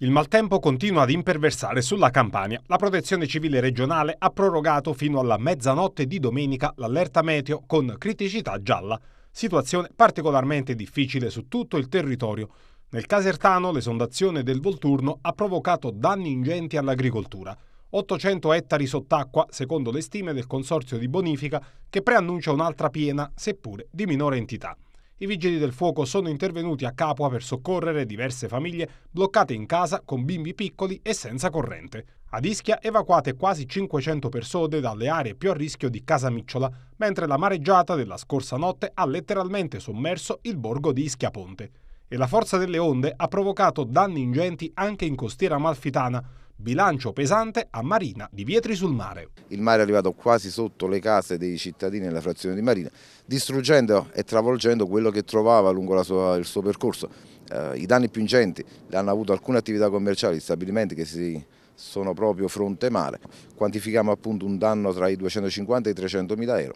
Il maltempo continua ad imperversare sulla Campania. La Protezione Civile regionale ha prorogato fino alla mezzanotte di domenica l'allerta meteo con criticità gialla, situazione particolarmente difficile su tutto il territorio. Nel Casertano l'esondazione del Volturno ha provocato danni ingenti all'agricoltura. 800 ettari sott'acqua, secondo le stime del Consorzio di Bonifica, che preannuncia un'altra piena, seppure di minore entità. I vigili del fuoco sono intervenuti a Capua per soccorrere diverse famiglie bloccate in casa con bimbi piccoli e senza corrente. Ad Ischia evacuate quasi 500 persone dalle aree più a rischio di Casa Micciola, mentre la mareggiata della scorsa notte ha letteralmente sommerso il borgo di Ischia Ponte. E la forza delle onde ha provocato danni ingenti anche in costiera malfitana, Bilancio pesante a Marina di Vietri sul Mare. Il mare è arrivato quasi sotto le case dei cittadini della frazione di Marina, distruggendo e travolgendo quello che trovava lungo sua, il suo percorso. Eh, I danni più ingenti hanno avuto alcune attività commerciali, stabilimenti che si sono proprio fronte mare. Quantifichiamo appunto un danno tra i 250 e i 300 mila euro.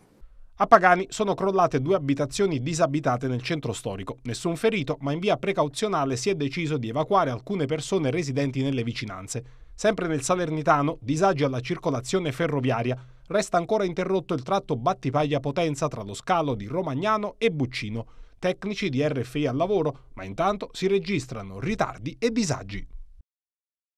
A Pagani sono crollate due abitazioni disabitate nel centro storico. Nessun ferito, ma in via precauzionale si è deciso di evacuare alcune persone residenti nelle vicinanze. Sempre nel Salernitano, disagi alla circolazione ferroviaria. Resta ancora interrotto il tratto Battipaglia-Potenza tra lo scalo di Romagnano e Buccino. Tecnici di RFI al lavoro, ma intanto si registrano ritardi e disagi.